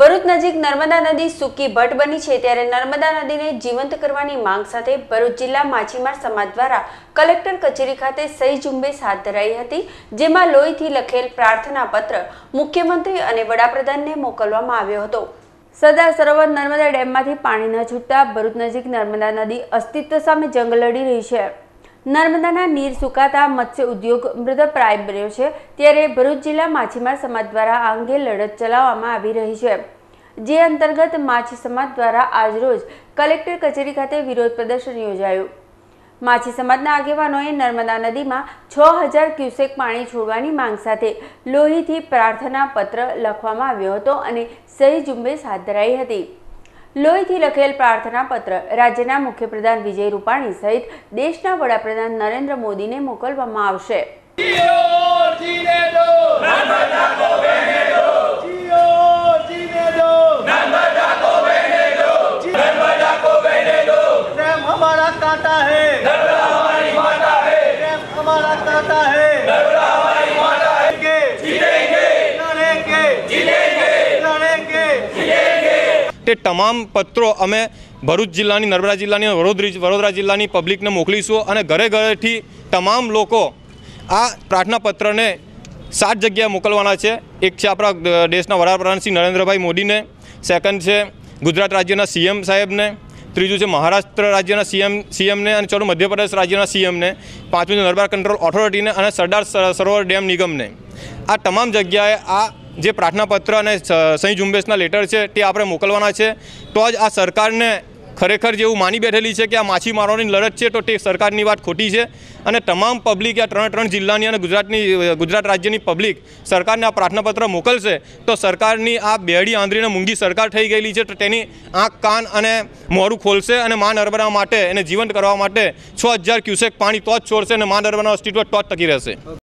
ભરૂચ નજીક નર્મદા નદી સૂકી ભટ્ટ બની છે ત્યારે નર્મદા નદીને જીવંત કરવાની માંગ સાથે ભરૂચ જિલ્લા માછીમાર સમાજ દ્વારા કલેક્ટર કચેરી ખાતે સહી ઝુંબેશ હાથ ધરાઈ હતી જેમાં લોહીથી લખેલ પ્રાર્થના પત્ર મુખ્યમંત્રી અને વડાપ્રધાનને મોકલવામાં આવ્યો હતો સરદાર સરોવર નર્મદા ડેમમાંથી પાણી ન છૂટતા ભરૂચ નજીક નર્મદા નદી અસ્તિત્વ સામે જંગ લડી રહી છે નર્મદાના નીર સુકાતા મત્સ્ય ઉદ્યોગ મૃદપ્રાય બન્યો છે ત્યારે ભરૂચ જિલ્લા માછીમાર સમાજ દ્વારા આ અંગે લડત ચલાવવામાં આવી રહી છે જે અંતર્ગત માછી સમાજ દ્વારા આજરોજ કલેક્ટર કચેરી ખાતે વિરોધ પ્રદર્શન યોજાયું માછી સમાજના આગેવાનોએ નર્મદા નદીમાં છ હજાર ક્યુસેક પાણી છોડવાની માંગ સાથે લોહીથી પ્રાર્થના પત્ર લખવામાં આવ્યો હતો અને સહી ઝુંબેશ હાથ ધરાઈ હતી લોહીથી લખેલ પ્રાર્થના પત્ર રાજ્યના મુખ્યપ્રધાન વિજય રૂપાણી સહિત દેશના વડાપ્રધાન નરેન્દ્ર મોદીને મોકલવામાં આવશે हमारा काटा है हमारा તે તમામ પત્રો અમે ભરૂચ જિલ્લાની નર્મદા જિલ્લાની વડોદરી વડોદરા જિલ્લાની પબ્લિકને મોકલીશું અને ઘરે ઘરેથી તમામ લોકો આ પ્રાર્થના પત્રને સાત જગ્યાએ મોકલવાના છે એક છે આપણા દેશના વડાપ્રધાન શ્રી નરેન્દ્રભાઈ મોદીને સેકન્ડ છે ગુજરાત રાજ્યના સીએમ સાહેબને ત્રીજું છે મહારાષ્ટ્ર રાજ્યના સીએમ સીએમને અને ચોથું મધ્યપ્રદેશ રાજ્યના સીએમને પાંચમું નર્મદા કંટ્રોલ ઓથોરિટીને અને સરદાર સરોવર ડેમ નિગમને આ તમામ જગ્યાએ આ જે પ્રાર્થનાપત્ર અને સહી ઝુંબેશના લેટર છે તે આપણે મોકલવાના છે તો જ આ સરકારને ખરેખર જેવું માની બેઠેલી છે કે આ માછીમારોની લડત છે તો તે સરકારની વાત ખોટી છે અને તમામ પબ્લિક આ ત્રણ ત્રણ જિલ્લાની અને ગુજરાતની ગુજરાત રાજ્યની પબ્લિક સરકારને આ પ્રાર્થનાપત્ર મોકલશે તો સરકારની આ બેડી આંધળીને મૂંગી સરકાર થઈ ગયેલી છે તો તેની આંખ કાન અને મોરું ખોલશે અને માન અરબરા માટે એને જીવંત કરવા માટે છ હજાર ક્યુસેક પાણી તો જ છોડશે અને માન અરબરાનું અસ્તિત્વ તો જ ટકી રહેશે